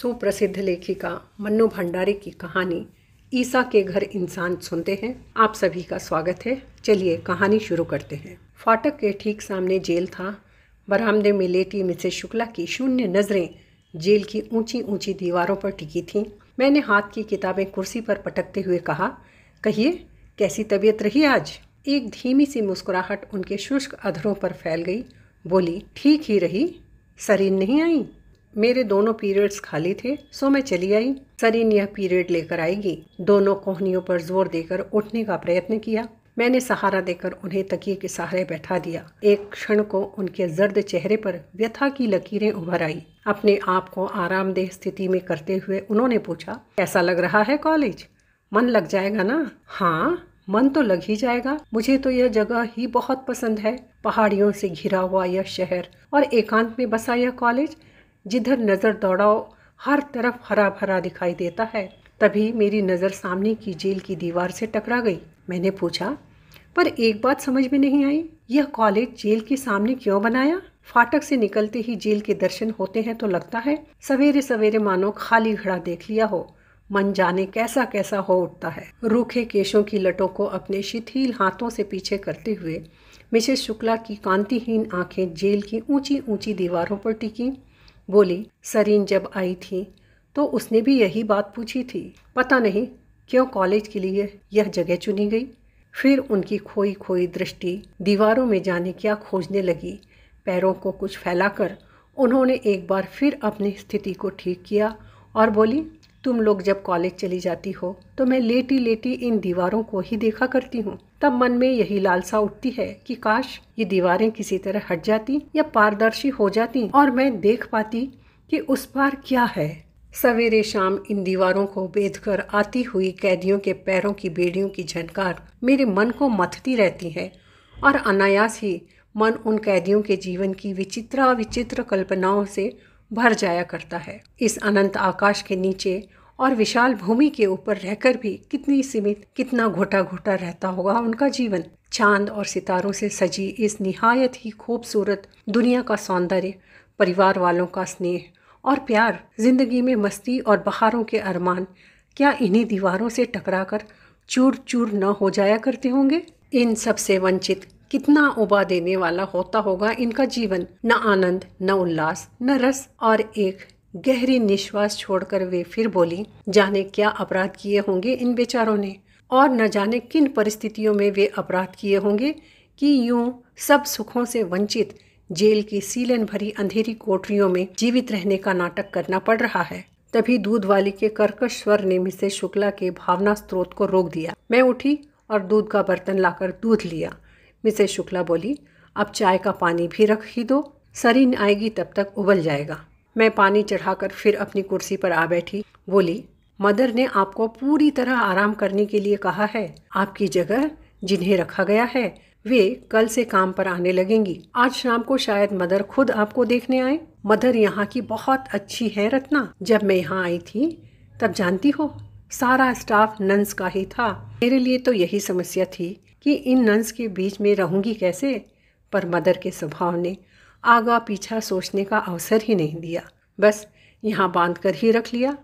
सुप्रसिद्ध लेखिका मन्नू भंडारी की कहानी ईसा के घर इंसान सुनते हैं आप सभी का स्वागत है चलिए कहानी शुरू करते हैं फाटक के ठीक सामने जेल था बरामदे में लेटी मिसे शुक्ला की शून्य नज़रें जेल की ऊंची ऊंची दीवारों पर टिकी थीं मैंने हाथ की किताबें कुर्सी पर पटकते हुए कहा कहिए कैसी तबीयत रही आज एक धीमी सी मुस्कुराहट उनके शुष्क अधरों पर फैल गई बोली ठीक ही रही सरीन नहीं आई मेरे दोनों पीरियड्स खाली थे सो मैं चली आई सरीन यह पीरियड लेकर आएगी दोनों कोहनियों पर जोर देकर उठने का प्रयत्न किया मैंने सहारा देकर उन्हें तकिए के सहारे बैठा दिया एक क्षण को उनके जर्द चेहरे पर व्यथा की लकीरें उभर आई अपने आप को आरामदेह स्थिति में करते हुए उन्होंने पूछा कैसा लग रहा है कॉलेज मन लग जाएगा ना हाँ मन तो लग ही जाएगा मुझे तो यह जगह ही बहुत पसंद है पहाड़ियों से घिरा हुआ यह शहर और एकांत में बसा यह कॉलेज जिधर नज़र दौड़ाओ हर तरफ हरा भरा दिखाई देता है तभी मेरी नज़र सामने की जेल की दीवार से टकरा गई मैंने पूछा पर एक बात समझ में नहीं आई यह कॉलेज जेल के सामने क्यों बनाया फाटक से निकलते ही जेल के दर्शन होते हैं तो लगता है सवेरे सवेरे मानो खाली घड़ा देख लिया हो मन जाने कैसा कैसा हो उठता है रूखे केशों की लटों को अपने शिथिल हाथों से पीछे करते हुए मिसेस शुक्ला की कांतिहीन आंखें जेल की ऊंची ऊंची दीवारों पर टिकी बोली सरीन जब आई थी तो उसने भी यही बात पूछी थी पता नहीं क्यों कॉलेज के लिए यह जगह चुनी गई फिर उनकी खोई खोई दृष्टि दीवारों में जाने क्या खोजने लगी पैरों को कुछ फैलाकर उन्होंने एक बार फिर अपनी स्थिति को ठीक किया और बोली तुम लोग जब कॉलेज चली जाती हो तो मैं लेटी लेटी इन दीवारों को ही देखा करती हूँ तब मन में यही लालसा उठती है कि काश ये दीवारें किसी तरह हट जाती या पारदर्शी हो जाती और मैं देख पाती कि उस पार क्या है सवेरे शाम इन दीवारों को बेध कर आती हुई कैदियों के पैरों की बेड़ियों की झनकार मेरे मन को मथती रहती है और अनायास ही मन उन कैदियों के जीवन की विचित्रा विचित्र कल्पनाओं से भर जाया करता है इस अनंत आकाश के नीचे और विशाल भूमि के ऊपर रहकर भी कितनी सीमित कितना घोटा घोटा रहता होगा उनका जीवन चांद और सितारों से सजी इस निहायत ही खूबसूरत दुनिया का सौंदर्य परिवार वालों का स्नेह और प्यार जिंदगी में मस्ती और बहारों के अरमान क्या इन्हीं दीवारों से टकरा कर चूर चूर न हो जाया करते होंगे इन सबसे वंचित कितना उबा देने वाला होता होगा इनका जीवन न आनंद न उल्लास न रस और एक गहरी निश्वास छोड़कर वे फिर बोली जाने क्या अपराध किए होंगे इन बेचारों ने और न जाने किन परिस्थितियों में वे अपराध किए होंगे कि यूं सब सुखों से वंचित जेल की सीलन भरी अंधेरी कोठरियों में जीवित रहने का नाटक करना पड़ रहा है तभी दूध वाली के कर्कश स्वर ने मिसे शुक्ला के भावना स्त्रोत को रोक दिया मैं उठी और दूध का बर्तन लाकर दूध लिया मिसे शुक्ला बोली अब चाय का पानी भी रख ही दो सरीन आएगी तब तक उबल जाएगा मैं पानी चढ़ाकर फिर अपनी कुर्सी पर आ बैठी बोली मदर ने आपको पूरी तरह आराम करने के लिए कहा है आपकी जगह जिन्हें रखा गया है वे कल से काम पर आने लगेंगी आज शाम को शायद मदर खुद आपको देखने आए मदर यहाँ की बहुत अच्छी है रत्ना जब मैं यहाँ आई थी तब जानती हो सारा स्टाफ नंस का ही था मेरे लिए तो यही समस्या थी कि इन नंस के बीच में रहूंगी कैसे पर मदर के स्वभाव ने आगा पीछा सोचने का अवसर ही नहीं दिया बस यहाँ बांध कर ही रख लिया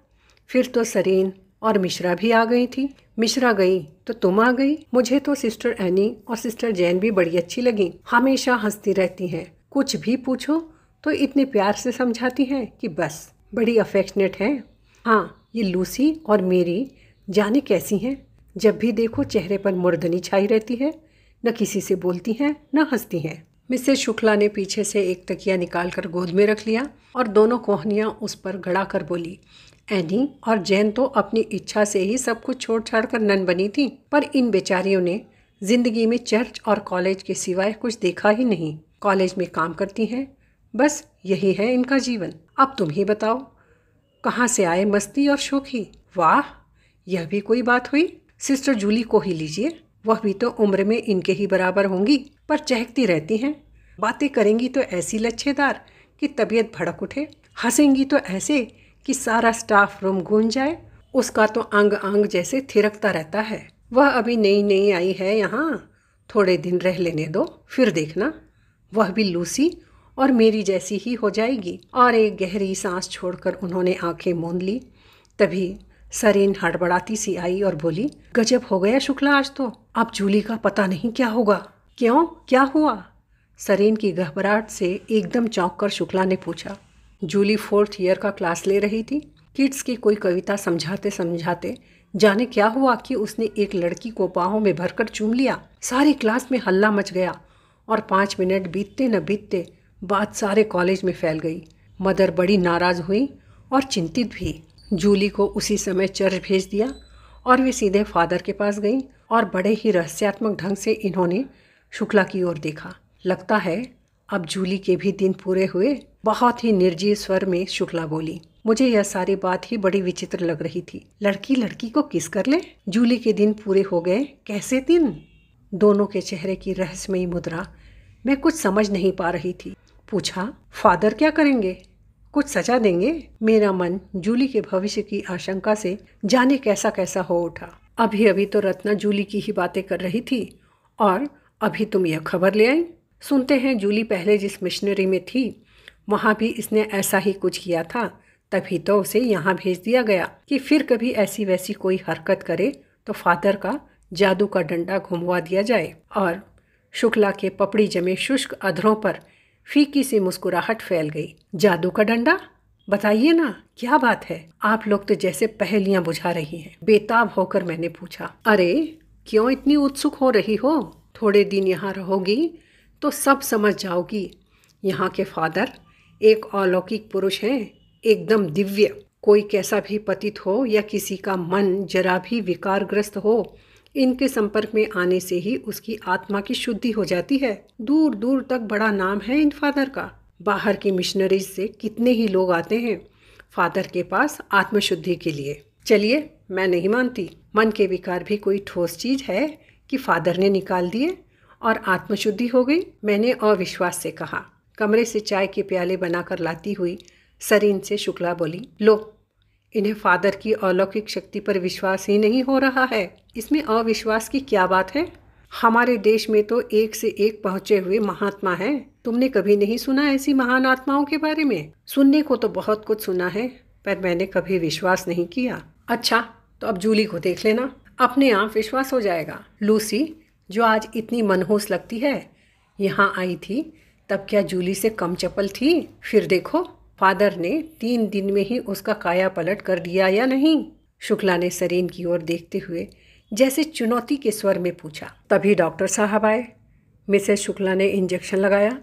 फिर तो सरीन और मिश्रा भी आ गई थी मिश्रा गई तो तुम आ गई मुझे तो सिस्टर एनी और सिस्टर जैन भी बड़ी अच्छी लगी हमेशा हंसती रहती हैं कुछ भी पूछो तो इतने प्यार से समझाती हैं कि बस बड़ी अफेक्शनेट हैं हाँ ये लूसी और मेरी जाने कैसी हैं जब भी देखो चेहरे पर मुर्दनी छाई रहती है न किसी से बोलती हैं न हंसती हैं मिसेस शुक्ला ने पीछे से एक तकिया निकालकर गोद में रख लिया और दोनों कोहनियाँ उस पर गड़ा कर बोली एनी और जैन तो अपनी इच्छा से ही सब कुछ छोड़ छाड़ कर नन बनी थी पर इन बेचारियों ने जिंदगी में चर्च और कॉलेज के सिवाय कुछ देखा ही नहीं कॉलेज में काम करती हैं बस यही है इनका जीवन अब तुम ही बताओ कहाँ से आए मस्ती और शोखी वाह यह भी कोई बात हुई सिस्टर जूली को ही लीजिए वह भी तो उम्र में इनके ही बराबर होंगी पर चहकती रहती हैं बातें करेंगी तो ऐसी लच्छेदार कि तबीयत भड़क उठे हंसेंगी तो ऐसे कि सारा स्टाफ रूम गूंज जाए उसका तो अंग अंग जैसे थिरकता रहता है वह अभी नई नई आई है यहाँ थोड़े दिन रह लेने दो फिर देखना वह भी लूसी और मेरी जैसी ही हो जाएगी और एक गहरी सांस छोड़कर उन्होंने आंखें मूंद ली तभी सरीन हड़बड़ाती सी आई और बोली गजब हो गया शुक्ला आज तो अब जूली का पता नहीं क्या होगा क्यों क्या हुआ सरीन की घबराहट से एकदम चौंक कर शुक्ला ने पूछा जूली फोर्थ ईयर का क्लास ले रही थी किड्स की कोई कविता समझाते समझाते जाने क्या हुआ कि उसने एक लड़की को बाहों में भरकर चूम लिया सारी क्लास में हल्ला मच गया और पाँच मिनट बीतते न बीतते बात सारे कॉलेज में फैल गई मदर बड़ी नाराज़ हुई और चिंतित भी जूली को उसी समय चर्च भेज दिया और वे सीधे फादर के पास गई और बड़े ही रहस्यात्मक ढंग से इन्होंने शुक्ला की ओर देखा लगता है अब जूली के भी दिन पूरे हुए बहुत ही निर्जीव स्वर में शुक्ला बोली मुझे यह सारी बात ही बड़ी विचित्र लग रही थी लड़की लड़की को किस कर ले जूली के दिन पूरे हो गए कैसे दिन दोनों के चेहरे की रहस्यमयी मुद्रा मैं कुछ समझ नहीं पा रही थी पूछा फादर क्या करेंगे कुछ सजा देंगे मेरा मन जूली के भविष्य की आशंका से जाने कैसा कैसा हो उठा अभी अभी तो रत्ना जूली की ही बातें कर रही थी और अभी तुम यह खबर ले आई सुनते हैं जूली पहले जिस मिशनरी में थी वहाँ भी इसने ऐसा ही कुछ किया था तभी तो उसे यहाँ भेज दिया गया कि फिर कभी ऐसी वैसी कोई हरकत करे तो फादर का जादू का डंडा घुमवा दिया जाए और शुक्ला के पपड़ी जमे शुष्क अधरों पर फीकी सी मुस्कुराहट फैल गई जादू का डंडा बताइए ना क्या बात है आप लोग तो जैसे पहेलियां बुझा रही हैं बेताब होकर मैंने पूछा अरे क्यों इतनी उत्सुक हो रही हो थोड़े दिन यहाँ रहोगी तो सब समझ जाओगी यहाँ के फादर एक अलौकिक पुरुष हैं एकदम दिव्य कोई कैसा भी पतित हो या किसी का मन जरा भी विकारग्रस्त हो इनके संपर्क में आने से ही उसकी आत्मा की शुद्धि हो जाती है दूर दूर तक बड़ा नाम है इन फादर का बाहर की मिशनरीज से कितने ही लोग आते हैं फादर के पास आत्मशुद्धि के लिए चलिए मैं नहीं मानती मन के विकार भी कोई ठोस चीज है कि फादर ने निकाल दिए और आत्मशुद्धि हो गई मैंने अविश्वास से कहा कमरे से चाय के प्याले बनाकर लाती हुई सरीन से शुक्ला बोली लो इन्हें फादर की अलौकिक शक्ति पर विश्वास ही नहीं हो रहा है इसमें अविश्वास की क्या बात है हमारे देश में तो एक से एक पहुंचे हुए महात्मा हैं तुमने कभी नहीं सुना ऐसी महान आत्माओं के बारे में सुनने को तो बहुत कुछ सुना है पर मैंने कभी विश्वास नहीं किया अच्छा तो अब जूली को देख लेना अपने आप विश्वास हो जाएगा लूसी जो आज इतनी मनहूस लगती है यहाँ आई थी तब क्या जूली से कम चपल थी फिर देखो फादर ने तीन दिन में ही उसका काया पलट कर दिया या नहीं शुक्ला ने सरीन की ओर देखते हुए जैसे चुनौती के स्वर में पूछा तभी डॉक्टर साहब आए मिसेस शुक्ला ने इंजेक्शन लगाया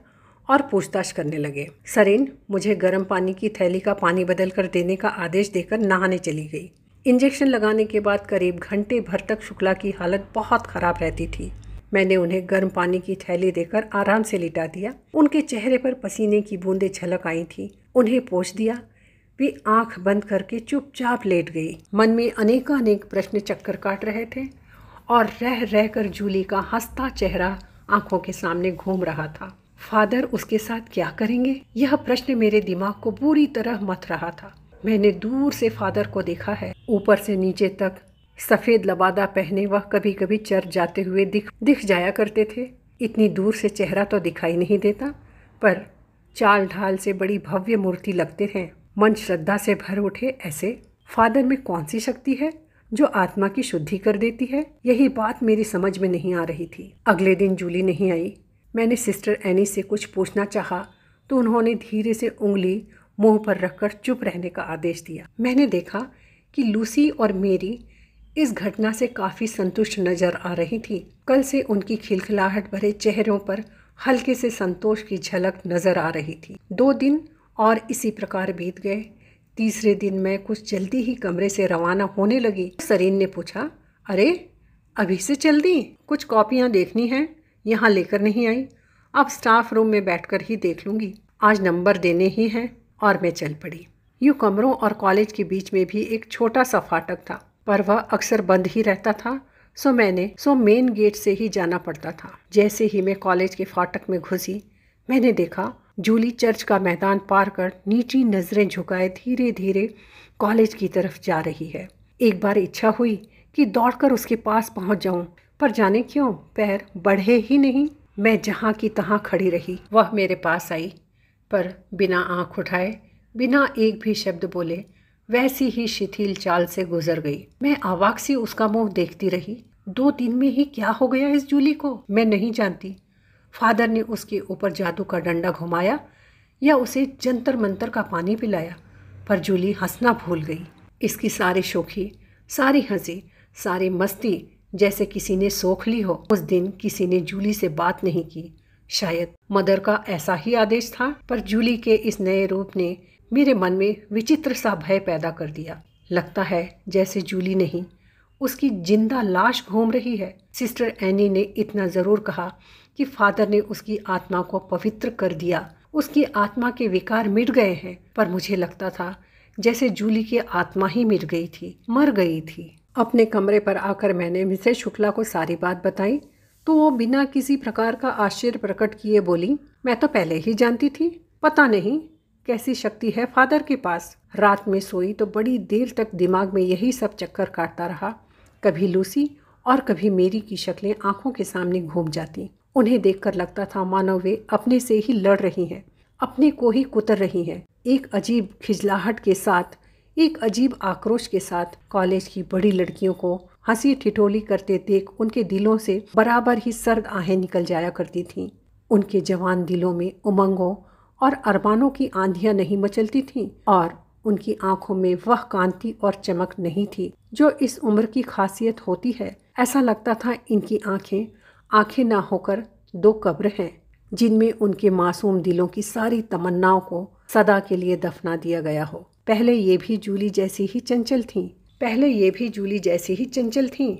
और पूछताछ करने लगे सरीन मुझे गर्म पानी की थैली का पानी बदल कर देने का आदेश देकर नहाने चली गई इंजेक्शन लगाने के बाद करीब घंटे भर तक शुक्ला की हालत बहुत ख़राब रहती थी मैंने उन्हें गर्म पानी की थैली देकर आराम से लिटा दिया उनके चेहरे पर पसीने की बूंदें झलक आई थी उन्हें पोछ दिया वे आंख बंद करके चुपचाप लेट गई मन में अनेक प्रश्न चक्कर काट रहे थे और रह रह कर जूली का हंसता चेहरा आंखों के सामने घूम रहा था फादर उसके साथ क्या करेंगे यह प्रश्न मेरे दिमाग को बुरी तरह मथ रहा था मैंने दूर से फादर को देखा है ऊपर से नीचे तक सफ़ेद लबादा पहने वह कभी कभी चर्च जाते हुए दिख दिख जाया करते थे इतनी दूर से चेहरा तो दिखाई नहीं देता पर चाल ढाल से बड़ी भव्य मूर्ति लगते हैं मन श्रद्धा से भर उठे ऐसे फादर में कौन सी शक्ति है जो आत्मा की शुद्धि कर देती है यही बात मेरी समझ में नहीं आ रही थी अगले दिन जूली नहीं आई मैंने सिस्टर एनी से कुछ पूछना चाहा तो उन्होंने धीरे से उंगली मुंह पर रखकर चुप रहने का आदेश दिया मैंने देखा कि लूसी और मेरी इस घटना से काफ़ी संतुष्ट नज़र आ रही थी कल से उनकी खिलखिलाहट भरे चेहरों पर हल्के से संतोष की झलक नज़र आ रही थी दो दिन और इसी प्रकार बीत गए तीसरे दिन मैं कुछ जल्दी ही कमरे से रवाना होने लगी सरीन ने पूछा अरे अभी से चल दी कुछ कॉपियाँ देखनी हैं यहाँ लेकर नहीं आई अब स्टाफ रूम में बैठकर ही देख लूँगी आज नंबर देने ही हैं और मैं चल पड़ी यूँ कमरों और कॉलेज के बीच में भी एक छोटा सा फाटक था पर वह अक्सर बंद ही रहता था सो मैंने सो मेन गेट से ही जाना पड़ता था जैसे ही मैं कॉलेज के फाटक में घुसी मैंने देखा जूली चर्च का मैदान पार कर नीची नज़रें झुकाए धीरे धीरे कॉलेज की तरफ जा रही है एक बार इच्छा हुई कि दौड़कर उसके पास पहुंच जाऊं पर जाने क्यों पैर बढ़े ही नहीं मैं जहाँ की तहां खड़ी रही वह मेरे पास आई पर बिना आंख उठाए बिना एक भी शब्द बोले वैसी ही शिथिल चाल से गुजर गई मैं आवाक सी उसका मुंह देखती रही दो दिन में ही क्या हो गया इस जूली को मैं नहीं जानती फादर ने उसके ऊपर जादू का डंडा घुमाया या उसे जंतर मंतर का पानी पिलाया पर जूली हंसना भूल गई इसकी सारी शोखी सारी हंसी सारी मस्ती जैसे किसी ने सोख ली हो उस दिन किसी ने जूली से बात नहीं की शायद मदर का ऐसा ही आदेश था पर जूली के इस नए रूप ने मेरे मन में विचित्र सा भय पैदा कर दिया लगता है जैसे जूली नहीं उसकी जिंदा लाश घूम रही है सिस्टर एनी ने इतना ज़रूर कहा कि फादर ने उसकी आत्मा को पवित्र कर दिया उसकी आत्मा के विकार मिट गए हैं पर मुझे लगता था जैसे जूली की आत्मा ही मिट गई थी मर गई थी अपने कमरे पर आकर मैंने मिसेज शुक्ला को सारी बात बताई तो वो बिना किसी प्रकार का आश्चर्य प्रकट किए बोली मैं तो पहले ही जानती थी पता नहीं कैसी शक्ति है फादर के पास रात में सोई तो बड़ी देर तक दिमाग में यही सब चक्कर काटता रहा कभी लूसी और कभी मेरी की शक्लें आंखों के सामने घूम जाती उन्हें देखकर लगता था मानो वे अपने से ही लड़ रही हैं अपने को ही कुतर रही हैं एक अजीब खिजलाहट के साथ एक अजीब आक्रोश के साथ कॉलेज की बड़ी लड़कियों को हंसी ठिठोली करते देख उनके दिलों से बराबर ही सर्द आहें निकल जाया करती थीं उनके जवान दिलों में उमंगों और अरमानों की आंधियां नहीं मचलती थीं और उनकी आंखों में वह कांति और चमक नहीं थी जो इस उम्र की खासियत होती है ऐसा लगता था इनकी आंखें आंखें ना होकर दो कब्र हैं जिनमें उनके मासूम दिलों की सारी तमन्नाओं को सदा के लिए दफना दिया गया हो पहले ये भी जूली जैसी ही चंचल थीं पहले ये भी जूली जैसी ही चंचल थी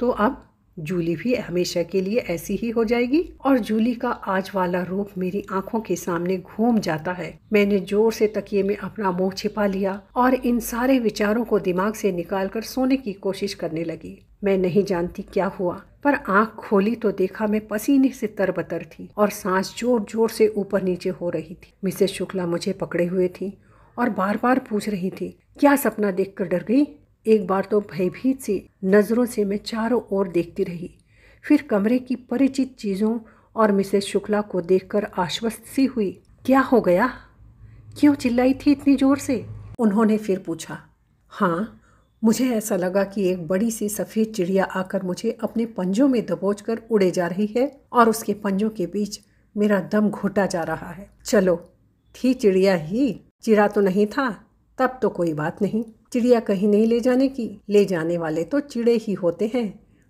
तो अब जूली भी हमेशा के लिए ऐसी ही हो जाएगी और जूली का आज वाला रूप मेरी आंखों के सामने घूम जाता है मैंने जोर से तकिए में अपना मुंह छिपा लिया और इन सारे विचारों को दिमाग से निकालकर सोने की कोशिश करने लगी मैं नहीं जानती क्या हुआ पर आंख खोली तो देखा मैं पसीने से तरबतर थी और सांस जोर जोर से ऊपर नीचे हो रही थी मिसेस शुक्ला मुझे पकड़े हुए थी और बार बार पूछ रही थी क्या सपना देखकर डर गई एक बार तो भयभीत सी नज़रों से मैं चारों ओर देखती रही फिर कमरे की परिचित चीज़ों और मिसेस शुक्ला को देखकर आश्वस्त सी हुई क्या हो गया क्यों चिल्लाई थी इतनी ज़ोर से उन्होंने फिर पूछा हाँ मुझे ऐसा लगा कि एक बड़ी सी सफ़ेद चिड़िया आकर मुझे अपने पंजों में दबोच कर उड़े जा रही है और उसके पंजों के बीच मेरा दम घोटा जा रहा है चलो थी चिड़िया ही चिड़ा तो नहीं था तब तो कोई बात नहीं चिड़िया कहीं नहीं ले जाने की ले जाने वाले तो चिड़े ही होते हैं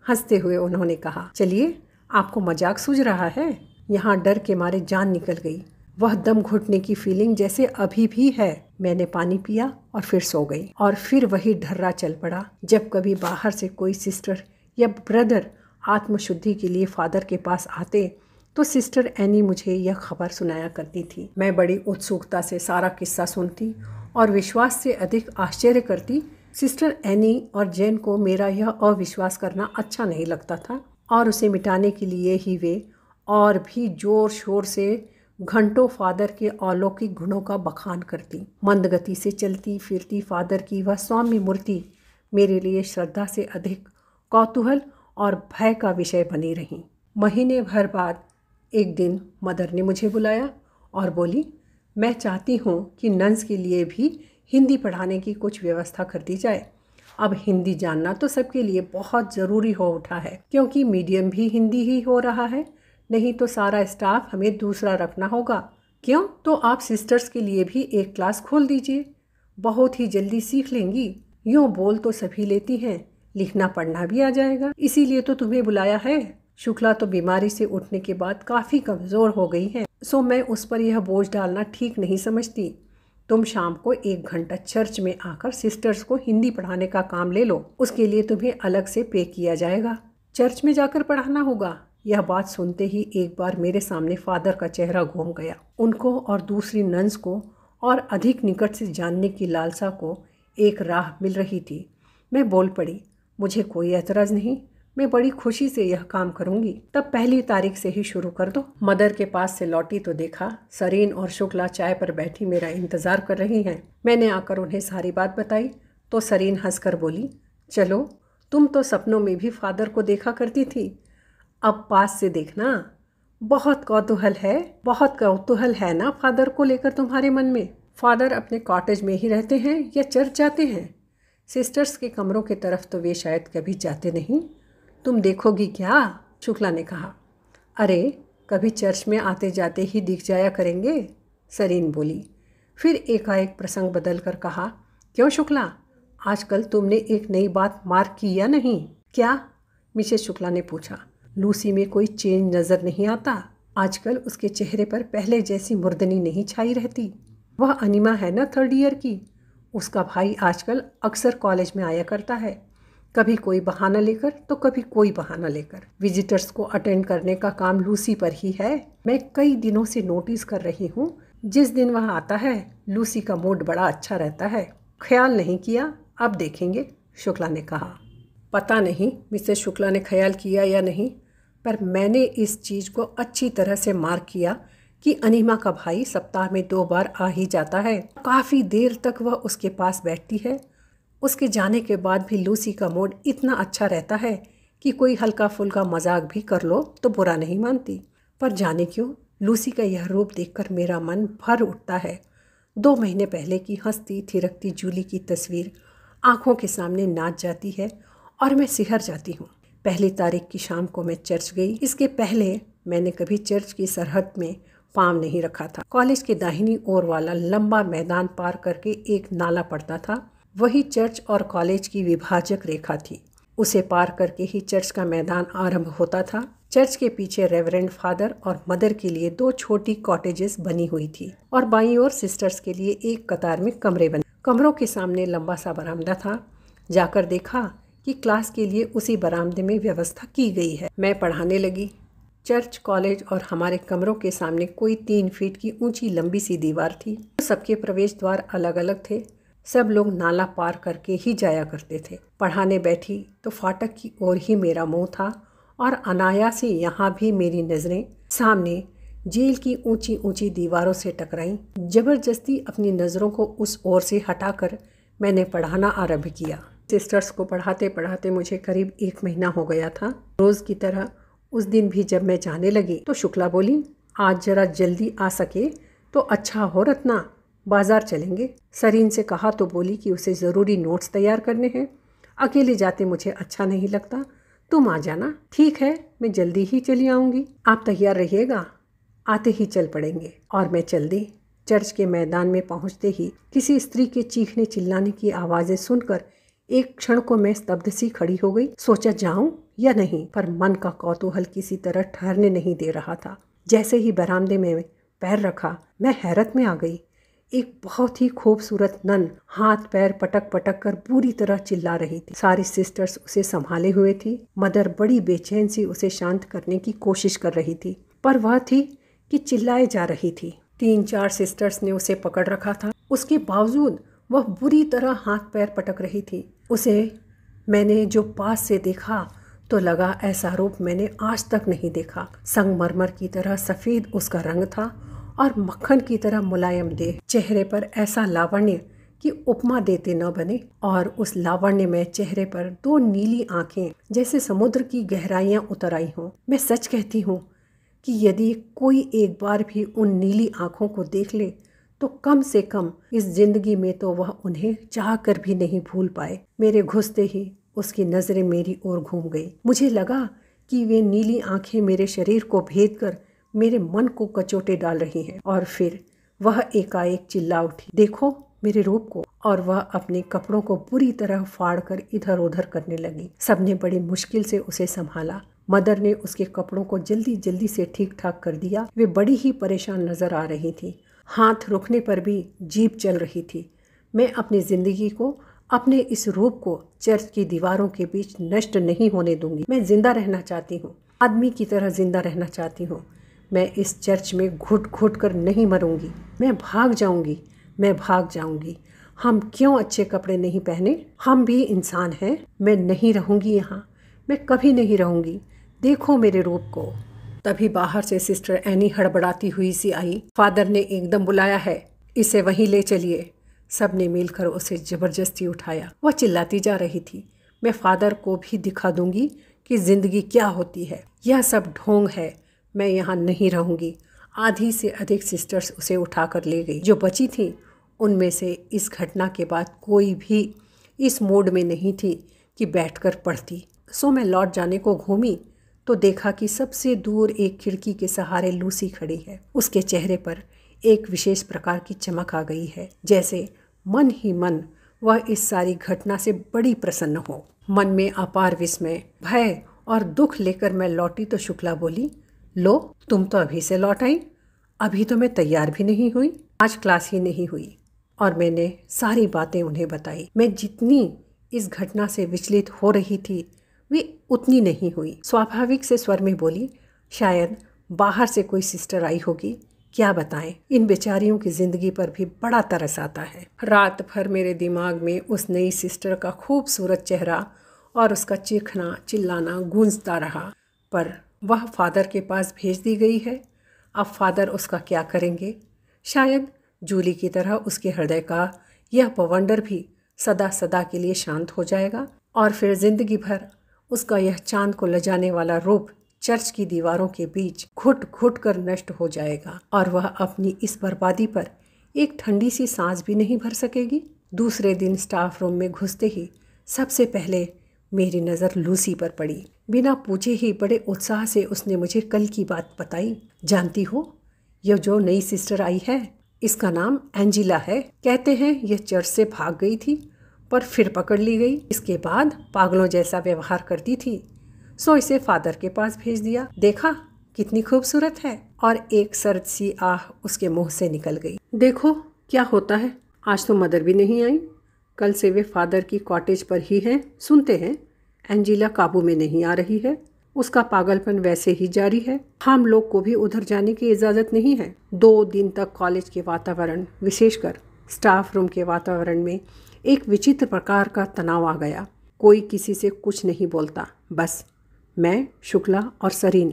हंसते हुए उन्होंने कहा चलिए आपको मजाक सूझ रहा है यहाँ डर के मारे जान निकल गई वह दम घुटने की फीलिंग जैसे अभी भी है मैंने पानी पिया और फिर सो गई और फिर वही ढर्रा चल पड़ा जब कभी बाहर से कोई सिस्टर या ब्रदर आत्मशुद्धि के लिए फादर के पास आते तो सिस्टर एनी मुझे यह खबर सुनाया करती थी मैं बड़ी उत्सुकता से सारा किस्सा सुनती और विश्वास से अधिक आश्चर्य करती सिस्टर एनी और जेन को मेरा यह अविश्वास करना अच्छा नहीं लगता था और उसे मिटाने के लिए ही वे और भी जोर शोर से घंटों फादर के अलौकिक गुणों का बखान करती मंद गति से चलती फिरती फादर की वह सौम्य मूर्ति मेरे लिए श्रद्धा से अधिक कौतूहल और भय का विषय बनी रही महीने भर बाद एक दिन मदर ने मुझे बुलाया और बोली मैं चाहती हूँ कि नंस के लिए भी हिंदी पढ़ाने की कुछ व्यवस्था कर दी जाए अब हिंदी जानना तो सबके लिए बहुत ज़रूरी हो उठा है क्योंकि मीडियम भी हिंदी ही हो रहा है नहीं तो सारा स्टाफ हमें दूसरा रखना होगा क्यों तो आप सिस्टर्स के लिए भी एक क्लास खोल दीजिए बहुत ही जल्दी सीख लेंगी यूँ बोल तो सभी लेती हैं लिखना पढ़ना भी आ जाएगा इसीलिए तो तुम्हें बुलाया है शुक्ला तो बीमारी से उठने के बाद काफ़ी कमज़ोर हो गई हैं सो मैं उस पर यह बोझ डालना ठीक नहीं समझती तुम शाम को एक घंटा चर्च में आकर सिस्टर्स को हिंदी पढ़ाने का काम ले लो उसके लिए तुम्हें अलग से पे किया जाएगा चर्च में जाकर पढ़ाना होगा यह बात सुनते ही एक बार मेरे सामने फादर का चेहरा घूम गया उनको और दूसरी नंस को और अधिक निकट से जानने की लालसा को एक राह मिल रही थी मैं बोल पड़ी मुझे कोई एतराज़ नहीं मैं बड़ी खुशी से यह काम करूंगी तब पहली तारीख से ही शुरू कर दो मदर के पास से लौटी तो देखा सरीन और शुक्ला चाय पर बैठी मेरा इंतज़ार कर रही हैं मैंने आकर उन्हें सारी बात बताई तो सरीन हंसकर बोली चलो तुम तो सपनों में भी फादर को देखा करती थी अब पास से देखना बहुत कौतूहल है बहुत कौतूहल है ना फादर को लेकर तुम्हारे मन में फादर अपने कॉटेज में ही रहते हैं या चर्च जाते हैं सिस्टर्स के कमरों की तरफ तो वे शायद कभी जाते नहीं तुम देखोगी क्या शुक्ला ने कहा अरे कभी चर्च में आते जाते ही दिख जाया करेंगे सरीन बोली फिर एकाएक प्रसंग बदल कर कहा क्यों शुक्ला आजकल तुमने एक नई बात मार्क की या नहीं क्या मिसेस शुक्ला ने पूछा लूसी में कोई चेंज नज़र नहीं आता आजकल उसके चेहरे पर पहले जैसी मुर्दनी नहीं छाई रहती वह अनिमा है ना थर्ड ईयर की उसका भाई आजकल अक्सर कॉलेज में आया करता है कभी कोई बहाना लेकर तो कभी कोई बहाना लेकर विजिटर्स को अटेंड करने का काम लूसी पर ही है मैं कई दिनों से नोटिस कर रही हूँ जिस दिन वह आता है लूसी का मूड बड़ा अच्छा रहता है ख्याल नहीं किया अब देखेंगे शुक्ला ने कहा पता नहीं मिसेस शुक्ला ने ख्याल किया या नहीं पर मैंने इस चीज़ को अच्छी तरह से मार्क किया कि अनिमा का भाई सप्ताह में दो बार आ ही जाता है काफ़ी देर तक वह उसके पास बैठती है उसके जाने के बाद भी लूसी का मूड इतना अच्छा रहता है कि कोई हल्का फुल्का मजाक भी कर लो तो बुरा नहीं मानती पर जाने क्यों लूसी का यह रूप देखकर मेरा मन भर उठता है दो महीने पहले की हंसती थिरकती जूली की तस्वीर आँखों के सामने नाच जाती है और मैं सिहर जाती हूँ पहली तारीख की शाम को मैं चर्च गई इसके पहले मैंने कभी चर्च की सरहद में पाम नहीं रखा था कॉलेज के दाहिनी ओर वाला लंबा मैदान पार करके एक नाला पड़ता था वही चर्च और कॉलेज की विभाजक रेखा थी उसे पार करके ही चर्च का मैदान आरंभ होता था चर्च के पीछे रेवरेंड फादर और मदर के लिए दो छोटी कॉटेजेस बनी हुई थी और बाई और सिस्टर्स के लिए एक कतार में कमरे बने कमरों के सामने लंबा सा बरामदा था जाकर देखा कि क्लास के लिए उसी बरामदे में व्यवस्था की गई है मैं पढ़ाने लगी चर्च कॉलेज और हमारे कमरों के सामने कोई तीन फीट की ऊंची लंबी सी दीवार थी सबके प्रवेश द्वार अलग अलग थे सब लोग नाला पार करके ही जाया करते थे पढ़ाने बैठी तो फाटक की ओर ही मेरा मुंह था और अनाया से यहाँ भी मेरी नज़रें सामने जेल की ऊंची ऊंची दीवारों से टकराई जबरदस्ती अपनी नज़रों को उस ओर से हटाकर मैंने पढ़ाना आरंभ किया सिस्टर्स को पढ़ाते पढ़ाते मुझे करीब एक महीना हो गया था रोज़ की तरह उस दिन भी जब मैं जाने लगी तो शुक्ला बोली आज ज़रा जल्दी आ सके तो अच्छा हो रत्ना बाज़ार चलेंगे सरीन से कहा तो बोली कि उसे ज़रूरी नोट्स तैयार करने हैं अकेले जाते मुझे अच्छा नहीं लगता तुम आ जाना ठीक है मैं जल्दी ही चली आऊँगी आप तैयार रहिएगा आते ही चल पड़ेंगे और मैं चल दी चर्च के मैदान में पहुँचते ही किसी स्त्री के चीखने चिल्लाने की आवाज़ें सुनकर एक क्षण को मैं स्तब्ध सी खड़ी हो गई सोचा जाऊं या नहीं पर मन का कौतूहल किसी तरह ठहरने नहीं दे रहा था जैसे ही बरामदे में पैर रखा मैं हैरत में आ गई एक बहुत ही खूबसूरत नन हाथ पैर पटक पटक कर बुरी तरह चिल्ला रही थी सारी सिस्टर्स उसे संभाले हुए थी मदर बड़ी बेचैन सी उसे शांत करने की कोशिश कर रही थी पर वह थी कि चिल्लाए जा रही थी तीन चार सिस्टर्स ने उसे पकड़ रखा था उसके बावजूद वह बुरी तरह हाथ पैर पटक रही थी उसे मैंने जो पास से देखा तो लगा ऐसा रूप मैंने आज तक नहीं देखा संगमरमर की तरह सफ़ेद उसका रंग था और मक्खन की तरह मुलायम दे चेहरे पर ऐसा लावण्य कि उपमा देते न बने और उस लावण्य में चेहरे पर दो नीली आंखें जैसे समुद्र की गहराइयां उतर आई हों मैं सच कहती हूँ कि यदि कोई एक बार भी उन नीली आँखों को देख ले तो कम से कम इस जिंदगी में तो वह उन्हें चाह कर भी नहीं भूल पाए मेरे घुसते ही उसकी नज़रें मेरी ओर घूम गई मुझे लगा कि वे नीली आंखें मेरे शरीर को भेद कर मेरे मन को कचोटे डाल रही हैं और फिर वह एकाएक चिल्ला उठी देखो मेरे रूप को और वह अपने कपड़ों को बुरी तरह फाड़ कर इधर उधर करने लगी सबने बड़ी मुश्किल से उसे संभाला मदर ने उसके कपड़ों को जल्दी जल्दी से ठीक ठाक कर दिया वे बड़ी ही परेशान नजर आ रही थी हाथ रुकने पर भी जीप चल रही थी मैं अपनी ज़िंदगी को अपने इस रूप को चर्च की दीवारों के बीच नष्ट नहीं होने दूंगी मैं जिंदा रहना चाहती हूँ आदमी की तरह जिंदा रहना चाहती हूँ मैं इस चर्च में घुट घुट कर नहीं मरूंगी मैं भाग जाऊंगी मैं भाग जाऊंगी हम क्यों अच्छे कपड़े नहीं पहने हम भी इंसान हैं मैं नहीं रहूंगी यहाँ मैं कभी नहीं रहूंगी देखो मेरे रूप को तभी बाहर से सिस्टर एनी हड़बड़ाती हुई सी आई फादर ने एकदम बुलाया है इसे वहीं ले चलिए सब ने मिलकर उसे ज़बरदस्ती उठाया वह चिल्लाती जा रही थी मैं फादर को भी दिखा दूंगी कि ज़िंदगी क्या होती है यह सब ढोंग है मैं यहाँ नहीं रहूँगी आधी से अधिक सिस्टर्स उसे उठाकर ले गई जो बची थी उनमें से इस घटना के बाद कोई भी इस मोड में नहीं थी कि बैठकर पढ़ती सो मैं लौट जाने को घूमी तो देखा कि सबसे दूर एक खिड़की के सहारे लूसी खड़ी है उसके चेहरे पर एक विशेष प्रकार की चमक आ गई है जैसे मन ही मन वह इस सारी घटना से बड़ी प्रसन्न हो मन में अपार विस्मय भय और दुख लेकर मैं लौटी तो शुक्ला बोली लो तुम तो अभी से लौट आई अभी तो मैं तैयार भी नहीं हुई आज क्लास ही नहीं हुई और मैंने सारी बातें उन्हें बताई मैं जितनी इस घटना से विचलित हो रही थी वे उतनी नहीं हुई स्वाभाविक से स्वर में बोली शायद बाहर से कोई सिस्टर आई होगी क्या बताएं इन बेचारियों की ज़िंदगी पर भी बड़ा तरस आता है रात भर मेरे दिमाग में उस नई सिस्टर का खूबसूरत चेहरा और उसका चीखना चिल्लाना गूंजता रहा पर वह फादर के पास भेज दी गई है अब फादर उसका क्या करेंगे शायद जूली की तरह उसके हृदय का यह पवंडर भी सदा सदा के लिए शांत हो जाएगा और फिर जिंदगी भर उसका यह चांद को लजाने वाला रूप चर्च की दीवारों के बीच घुट घुट कर नष्ट हो जाएगा और वह अपनी इस बर्बादी पर एक ठंडी सी सांस भी नहीं भर सकेगी दूसरे दिन स्टाफ रूम में घुसते ही सबसे पहले मेरी नज़र लूसी पर पड़ी बिना पूछे ही बड़े उत्साह से उसने मुझे कल की बात बताई जानती हो यह जो नई सिस्टर आई है इसका नाम एंजिला है कहते हैं यह चर्च से भाग गई थी पर फिर पकड़ ली गई इसके बाद पागलों जैसा व्यवहार करती थी सो इसे फादर के पास भेज दिया देखा कितनी खूबसूरत है और एक सर्द सी आह उसके मुंह से निकल गई देखो क्या होता है आज तो मदर भी नहीं आई कल से वे फादर की कॉटेज पर ही हैं सुनते हैं एंजिला काबू में नहीं आ रही है उसका पागलपन वैसे ही जारी है हम लोग को भी उधर जाने की इजाज़त नहीं है दो दिन तक कॉलेज के वातावरण विशेषकर स्टाफ रूम के वातावरण में एक विचित्र प्रकार का तनाव आ गया कोई किसी से कुछ नहीं बोलता बस मैं शुक्ला और सरीन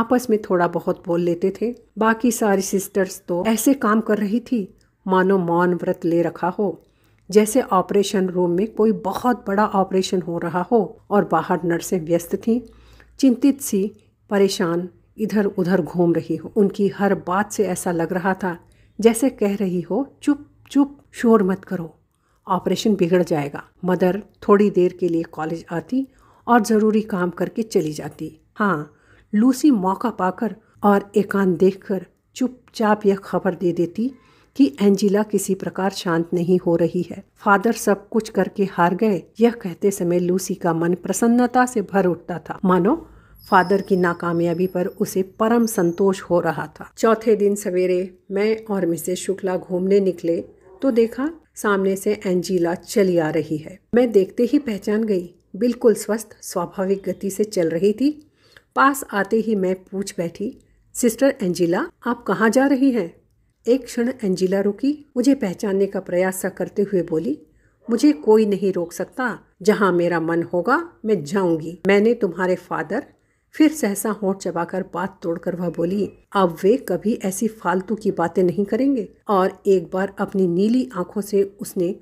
आपस में थोड़ा बहुत बोल लेते थे बाकी सारी सिस्टर्स तो ऐसे काम कर रही थी मानो मौन व्रत ले रखा हो जैसे ऑपरेशन रूम में कोई बहुत बड़ा ऑपरेशन हो रहा हो और बाहर नर्सें व्यस्त थीं चिंतित सी परेशान इधर उधर घूम रही हो उनकी हर बात से ऐसा लग रहा था जैसे कह रही हो चुप चुप शोर मत करो ऑपरेशन बिगड़ जाएगा मदर थोड़ी देर के लिए कॉलेज आती और ज़रूरी काम करके चली जाती हाँ लूसी मौका पाकर और एकांत देखकर चुपचाप यह खबर दे देती कि एंजिला किसी प्रकार शांत नहीं हो रही है फादर सब कुछ करके हार गए यह कहते समय लूसी का मन प्रसन्नता से भर उठता था मानो फादर की नाकामयाबी पर उसे परम संतोष हो रहा था चौथे दिन सवेरे मैं और मिसेस शुक्ला घूमने निकले तो देखा सामने से एंजिला चली आ रही है मैं देखते ही पहचान गई बिल्कुल स्वस्थ स्वाभाविक गति से चल रही थी पास आते ही मैं पूछ बैठी सिस्टर एंजिला आप कहाँ जा रही हैं एक क्षण एंजिला रुकी मुझे पहचानने का प्रयास करते हुए बोली मुझे कोई नहीं रोक सकता जहाँ मेरा मन होगा मैं जाऊंगी मैंने तुम्हारे फादर फिर सहसा होंठ चबाकर बात तोड़कर वह बोली अब वे कभी ऐसी फालतू की बातें नहीं करेंगे और एक बार अपनी नीली आंखों से उसने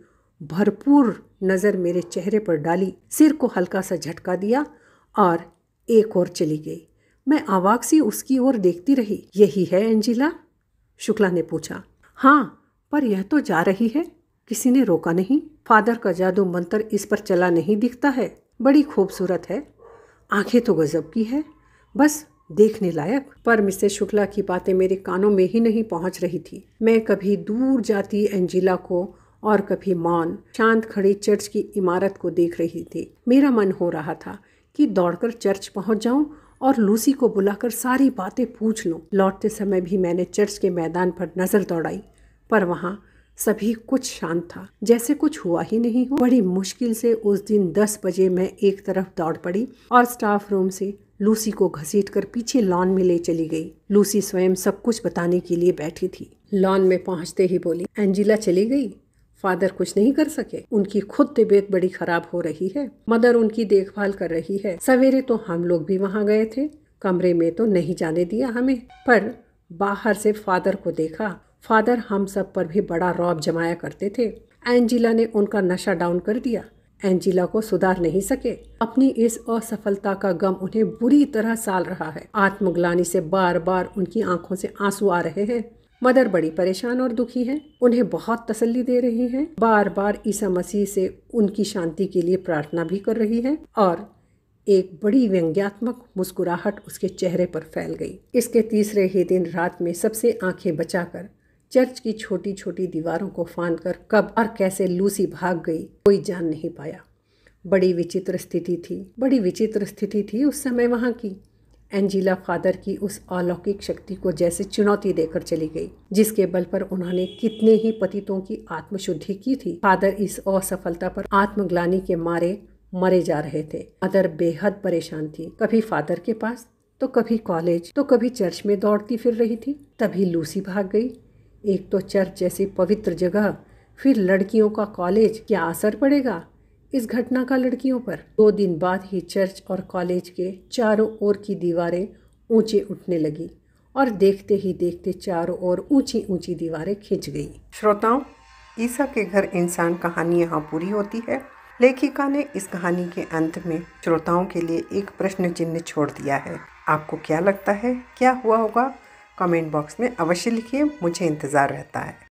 भरपूर नज़र मेरे चेहरे पर डाली सिर को हल्का सा झटका दिया और एक और चली गई मैं आवाक सी उसकी ओर देखती रही यही है एंजिला शुक्ला ने पूछा हाँ पर यह तो जा रही है किसी ने रोका नहीं फादर का जादू मंत्र इस पर चला नहीं दिखता है बड़ी खूबसूरत है आंखें तो गजब की है बस देखने लायक पर मिसेस शुक्ला की बातें मेरे कानों में ही नहीं पहुंच रही थी मैं कभी दूर जाती एंजिला को और कभी मौन शांत खड़ी चर्च की इमारत को देख रही थी मेरा मन हो रहा था कि दौड़कर चर्च पहुंच जाऊं और लूसी को बुलाकर सारी बातें पूछ लूँ लौटते समय भी मैंने चर्च के मैदान पर नज़र दौड़ाई पर वहाँ सभी कुछ शांत था जैसे कुछ हुआ ही नहीं हो बड़ी मुश्किल से उस दिन दस बजे मैं एक तरफ दौड़ पड़ी और स्टाफ रूम से लूसी को घसीट कर पीछे लॉन में ले चली गई लूसी स्वयं सब कुछ बताने के लिए बैठी थी लॉन में पहुंचते ही बोली एंजिला चली गई फादर कुछ नहीं कर सके उनकी खुद तबीयत बड़ी खराब हो रही है मदर उनकी देखभाल कर रही है सवेरे तो हम लोग भी वहाँ गए थे कमरे में तो नहीं जाने दिया हमें पर बाहर से फादर को देखा फादर हम सब पर भी बड़ा रौब जमाया करते थे एंजिला ने उनका नशा डाउन कर दिया एंजिला को सुधार नहीं सके अपनी इस असफलता का गम उन्हें बुरी तरह साल रहा है आत्मग्लानी से बार बार उनकी आंखों से आंसू आ रहे हैं मदर बड़ी परेशान और दुखी है उन्हें बहुत तसल्ली दे रही है बार बार ईसा मसीह से उनकी शांति के लिए प्रार्थना भी कर रही है और एक बड़ी व्यंग्यात्मक मुस्कुराहट उसके चेहरे पर फैल गई इसके तीसरे ही दिन रात में सबसे आंखें बचाकर चर्च की छोटी छोटी दीवारों को फान कर कब और कैसे लूसी भाग गई कोई जान नहीं पाया बड़ी विचित्र स्थिति थी बड़ी विचित्र स्थिति थी उस समय वहाँ की एंजिला फादर की उस अलौकिक शक्ति को जैसे चुनौती देकर चली गई जिसके बल पर उन्होंने कितने ही पतितों की आत्मशुद्धि की थी फादर इस असफलता पर आत्मग्लानी के मारे मरे जा रहे थे मदर बेहद परेशान थी कभी फादर के पास तो कभी कॉलेज तो कभी चर्च में दौड़ती फिर रही थी तभी लूसी भाग गई एक तो चर्च जैसी पवित्र जगह फिर लड़कियों का कॉलेज क्या असर पड़ेगा इस घटना का लड़कियों पर दो दिन बाद ही चर्च और कॉलेज के चारों ओर की दीवारें ऊंचे उठने लगी और देखते ही देखते चारों ओर ऊंची ऊंची दीवारें खिंच गई श्रोताओं ईसा के घर इंसान कहानी यहाँ पूरी होती है लेखिका ने इस कहानी के अंत में श्रोताओं के लिए एक प्रश्न चिन्ह छोड़ दिया है आपको क्या लगता है क्या हुआ होगा कमेंट बॉक्स में अवश्य लिखिए मुझे इंतज़ार रहता है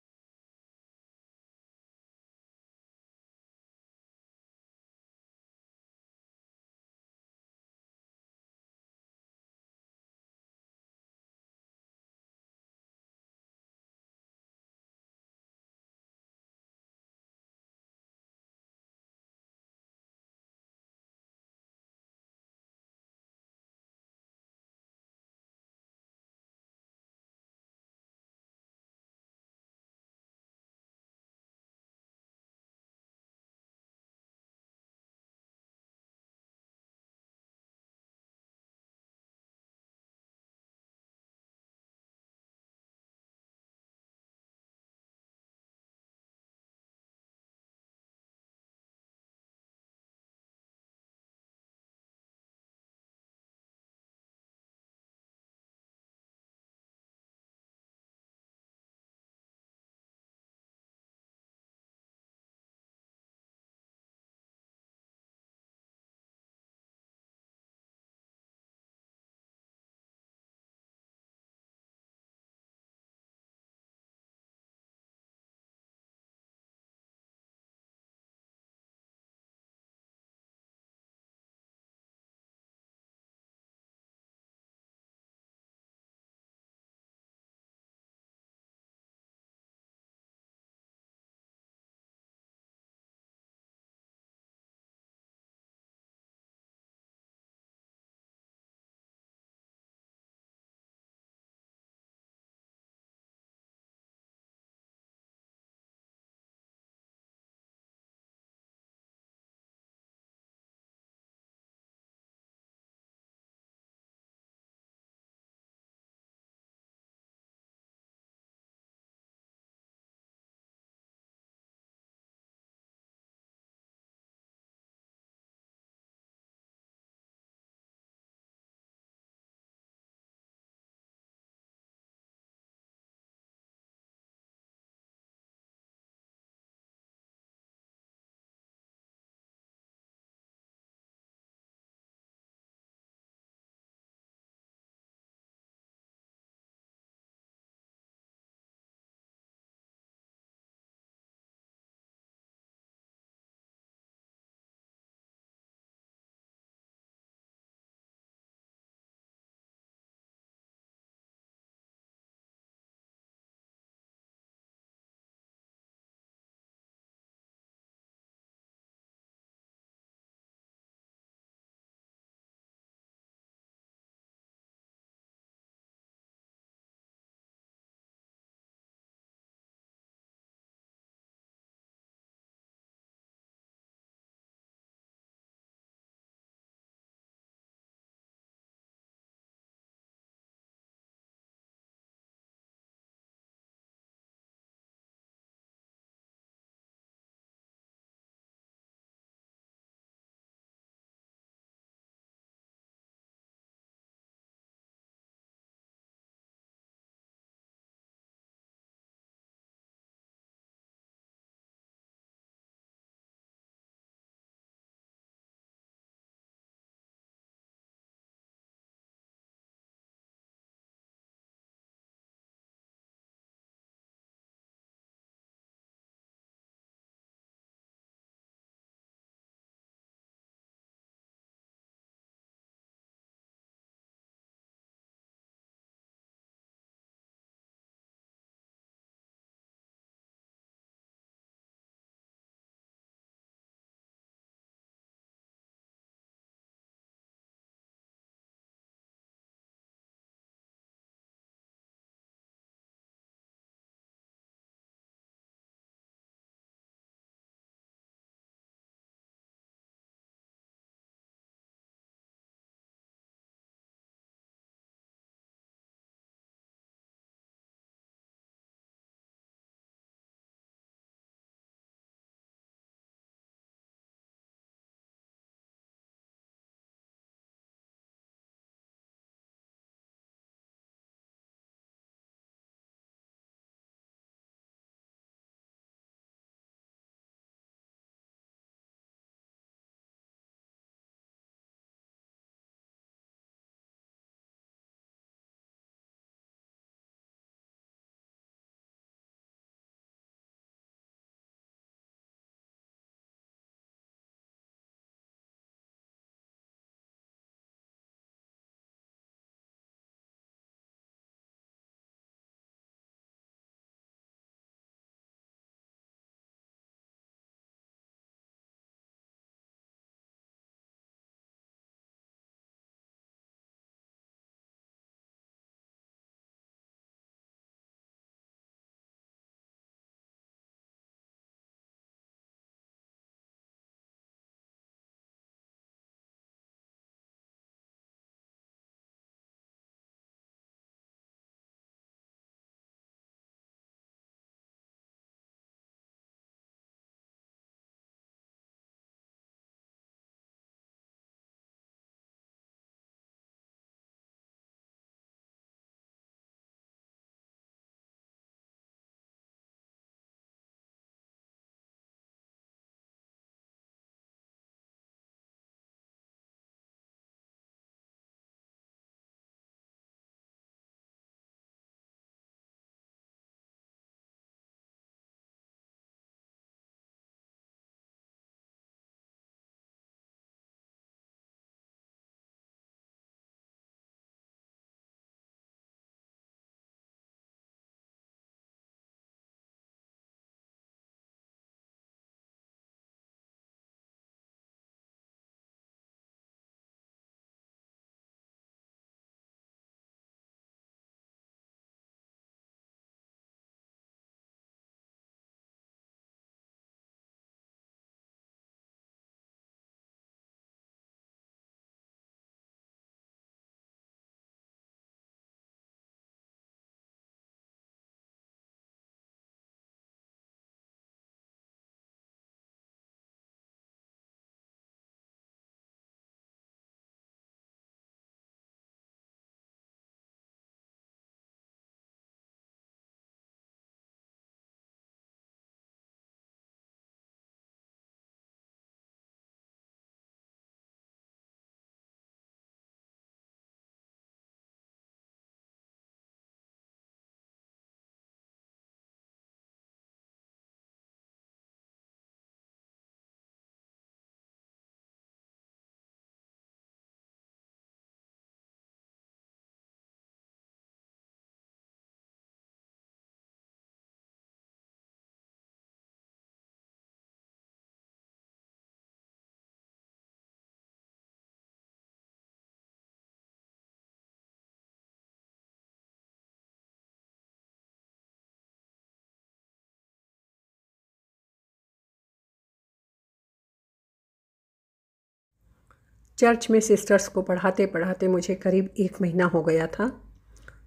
चर्च में सिस्टर्स को पढ़ाते पढ़ाते मुझे करीब एक महीना हो गया था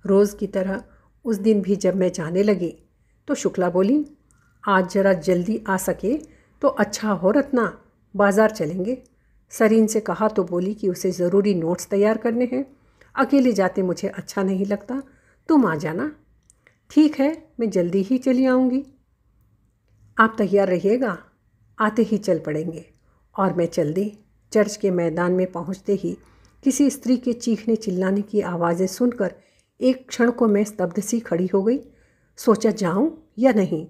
रोज़ की तरह उस दिन भी जब मैं जाने लगी तो शुक्ला बोली आज ज़रा जल्दी आ सके तो अच्छा हो रत्ना बाज़ार चलेंगे सरीन से कहा तो बोली कि उसे ज़रूरी नोट्स तैयार करने हैं अकेले जाते मुझे अच्छा नहीं लगता तुम आ जाना ठीक है मैं जल्दी ही चली आऊँगी आप तैयार रहिएगा आते ही चल पड़ेंगे और मैं चल दी चर्च के मैदान में पहुंचते ही किसी स्त्री के चीखने चिल्लाने की आवाज़ें सुनकर एक क्षण को मैं स्तब्ध सी खड़ी हो गई सोचा जाऊं या नहीं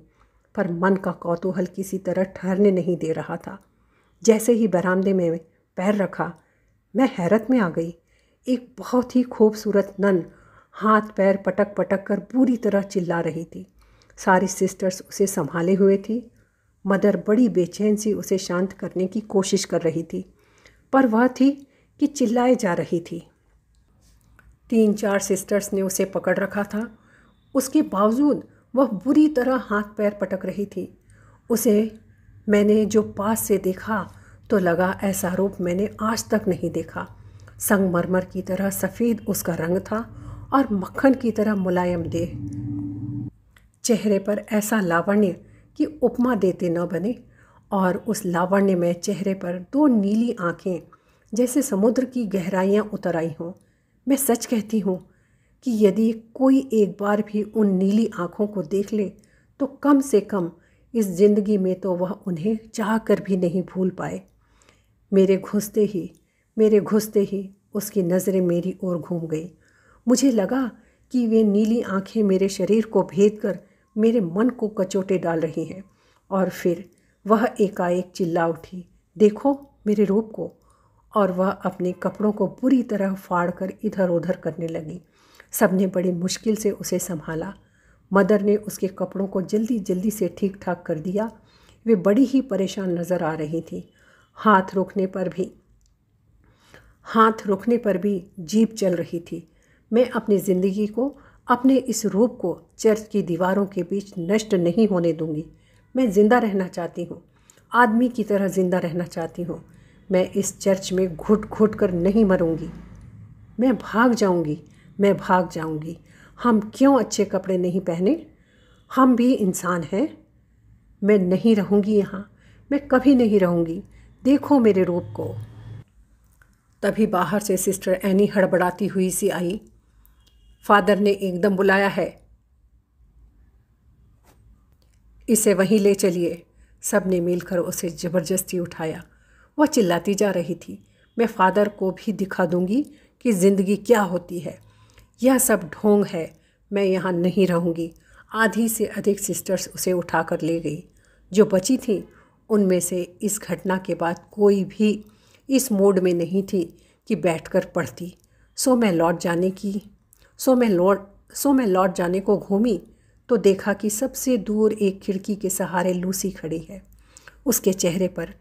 पर मन का कौतूहल किसी तरह ठहरने नहीं दे रहा था जैसे ही बरामदे में पैर रखा मैं हैरत में आ गई एक बहुत ही खूबसूरत नन हाथ पैर पटक पटक कर बुरी तरह चिल्ला रही थी सारी सिस्टर्स उसे संभाले हुए थी मदर बड़ी बेचैन सी उसे शांत करने की कोशिश कर रही थी पर वह थी कि चिल्लाए जा रही थी तीन चार सिस्टर्स ने उसे पकड़ रखा था उसके बावजूद वह बुरी तरह हाथ पैर पटक रही थी उसे मैंने जो पास से देखा तो लगा ऐसा रूप मैंने आज तक नहीं देखा संगमरमर की तरह सफ़ेद उसका रंग था और मक्खन की तरह मुलायम देह चेहरे पर ऐसा लावण्य कि उपमा देते न बने और उस लावण्यमय चेहरे पर दो नीली आंखें जैसे समुद्र की गहराइयाँ उतर आई हों मैं सच कहती हूँ कि यदि कोई एक बार भी उन नीली आँखों को देख ले तो कम से कम इस ज़िंदगी में तो वह उन्हें चाह कर भी नहीं भूल पाए मेरे घुसते ही मेरे घुसते ही उसकी नज़रें मेरी ओर घूम गई मुझे लगा कि वे नीली आंखें मेरे शरीर को भेद कर मेरे मन को कचोटे डाल रही हैं और फिर वह एकाएक चिल्ला उठी देखो मेरे रूप को और वह अपने कपड़ों को पूरी तरह फाड़ कर इधर उधर करने लगी सबने बड़ी मुश्किल से उसे संभाला मदर ने उसके कपड़ों को जल्दी जल्दी से ठीक ठाक कर दिया वे बड़ी ही परेशान नज़र आ रही थी हाथ रोकने पर भी हाथ रोकने पर भी जीप चल रही थी मैं अपनी ज़िंदगी को अपने इस रूप को चर्च की दीवारों के बीच नष्ट नहीं होने दूंगी मैं ज़िंदा रहना चाहती हूँ आदमी की तरह ज़िंदा रहना चाहती हूँ मैं इस चर्च में घुट घुट कर नहीं मरूँगी मैं भाग जाऊँगी मैं भाग जाऊँगी हम क्यों अच्छे कपड़े नहीं पहने हम भी इंसान हैं मैं नहीं रहूँगी यहाँ मैं कभी नहीं रहूँगी देखो मेरे रूप को तभी बाहर से सिस्टर एनी हड़बड़ाती हुई सी आई फादर ने एकदम बुलाया है इसे वहीं ले चलिए सब ने मिलकर उसे ज़बरदस्ती उठाया वह चिल्लाती जा रही थी मैं फादर को भी दिखा दूंगी कि ज़िंदगी क्या होती है यह सब ढोंग है मैं यहाँ नहीं रहूँगी आधी से अधिक सिस्टर्स उसे उठाकर ले गई जो बची थीं उनमें से इस घटना के बाद कोई भी इस मोड में नहीं थी कि बैठकर पढ़ती सो मैं लौट जाने की सो मैं लौट सो मैं लौट जाने को घूमी तो देखा कि सबसे दूर एक खिड़की के सहारे लूसी खड़ी है उसके चेहरे पर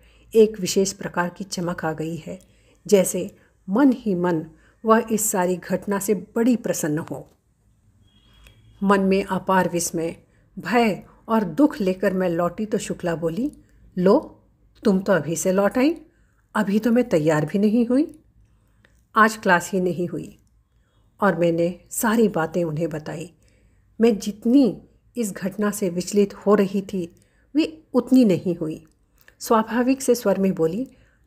एक विशेष प्रकार की चमक आ गई है जैसे मन ही मन वह इस सारी घटना से बड़ी प्रसन्न हो मन में अपार विस्मय भय और दुख लेकर मैं लौटी तो शुक्ला बोली लो तुम तो अभी से लौट आई अभी तो मैं तैयार भी नहीं हुई आज क्लास ही नहीं हुई और मैंने सारी बातें उन्हें बताई मैं जितनी इस घटना से विचलित हो रही थी वे उतनी नहीं हुई स्वाभाविक से स्वर में बोली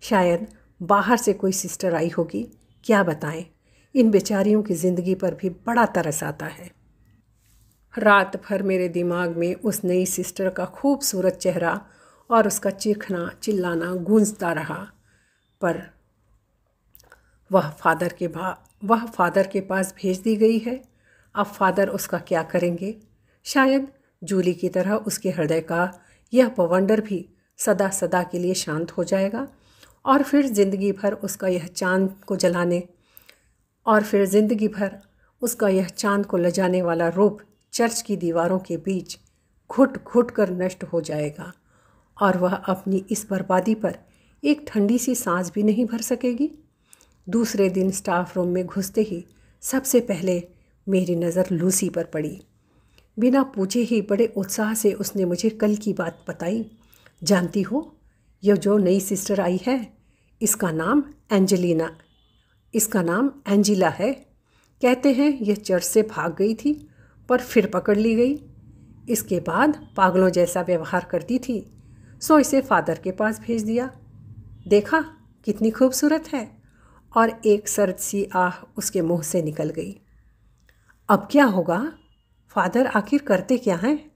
शायद बाहर से कोई सिस्टर आई होगी क्या बताएं इन बेचारियों की ज़िंदगी पर भी बड़ा तरस आता है रात भर मेरे दिमाग में उस नई सिस्टर का खूबसूरत चेहरा और उसका चीखना चिल्लाना गूंजता रहा पर वह फादर के भा वह फादर के पास भेज दी गई है अब फादर उसका क्या करेंगे शायद जूली की तरह उसके हृदय का यह पवंडर भी सदा सदा के लिए शांत हो जाएगा और फिर ज़िंदगी भर उसका यह चांद को जलाने और फिर ज़िंदगी भर उसका यह चांद को लजाने वाला रूप चर्च की दीवारों के बीच घुट घुट कर नष्ट हो जाएगा और वह अपनी इस बर्बादी पर एक ठंडी सी सांस भी नहीं भर सकेगी दूसरे दिन स्टाफ रूम में घुसते ही सबसे पहले मेरी नज़र लूसी पर पड़ी बिना पूछे ही बड़े उत्साह से उसने मुझे कल की बात बताई जानती हो यह जो नई सिस्टर आई है इसका नाम एंजेलिना इसका नाम एंजिला है कहते हैं यह चर्च से भाग गई थी पर फिर पकड़ ली गई इसके बाद पागलों जैसा व्यवहार करती थी सो इसे फादर के पास भेज दिया देखा कितनी खूबसूरत है और एक सर्द सी आह उसके मुंह से निकल गई अब क्या होगा फादर आखिर करते क्या हैं